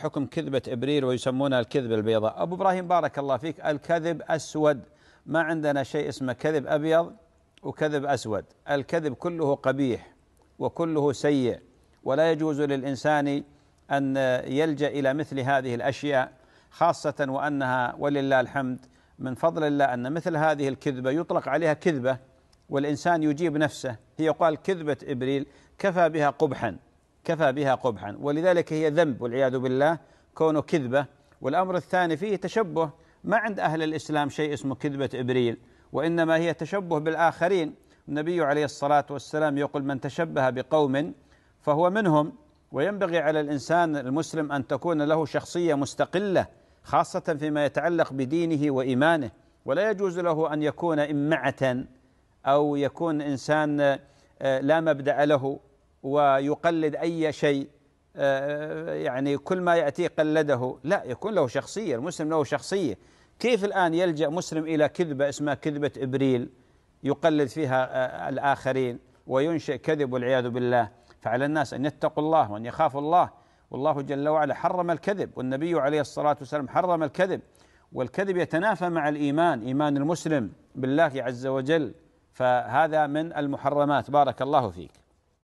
حكم كذبة إبريل ويسمونها الكذبة البيضاء أبو إبراهيم بارك الله فيك الكذب أسود ما عندنا شيء اسمه كذب أبيض وكذب أسود الكذب كله قبيح وكله سيء ولا يجوز للإنسان أن يلجأ إلى مثل هذه الأشياء خاصة وأنها ولله الحمد من فضل الله أن مثل هذه الكذبة يطلق عليها كذبة والإنسان يجيب نفسه هي قال كذبة إبريل كفى بها قبحا كفى بها قبحا ولذلك هي ذنب والعياذ بالله كونه كذبة والأمر الثاني فيه تشبه ما عند أهل الإسلام شيء اسمه كذبة إبريل وإنما هي تشبه بالآخرين النبي عليه الصلاة والسلام يقول من تشبه بقوم فهو منهم وينبغي على الإنسان المسلم أن تكون له شخصية مستقلة خاصة فيما يتعلق بدينه وإيمانه ولا يجوز له أن يكون إمعة أو يكون إنسان آه، لا مبدأ له ويقلد أي شيء آه، آه، يعني كل ما يأتيه قلده لا يكون له شخصية المسلم له شخصية كيف الآن يلجأ مسلم إلى كذبة اسمها كذبة إبريل يقلد فيها آه، الآخرين وينشئ كذب والعياذ بالله فعلى الناس أن يتقوا الله وأن يخافوا الله والله جل وعلا حرم الكذب والنبي عليه الصلاة والسلام حرم الكذب والكذب يتنافى مع الإيمان إيمان المسلم بالله عز وجل فهذا من المحرمات بارك الله فيك